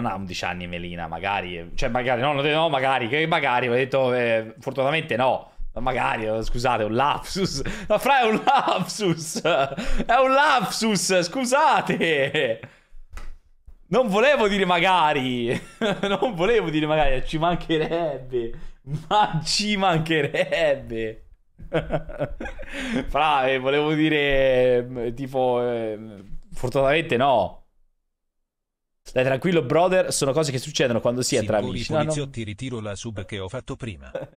non ha 11 anni Melina, magari, cioè magari, no, no magari, che magari, ho detto, eh, fortunatamente no, magari, eh, scusate, un lapsus, ma fra è un lapsus, è un lapsus, scusate, non volevo dire magari, non volevo dire magari, ci mancherebbe, ma ci mancherebbe. Fra, eh, volevo dire, mm, tipo, eh, fortunatamente no. Dai, tranquillo, brother. Sono cose che succedono quando si entra tra amici. Poliziotti, no, no. ritiro la sub che ho fatto prima.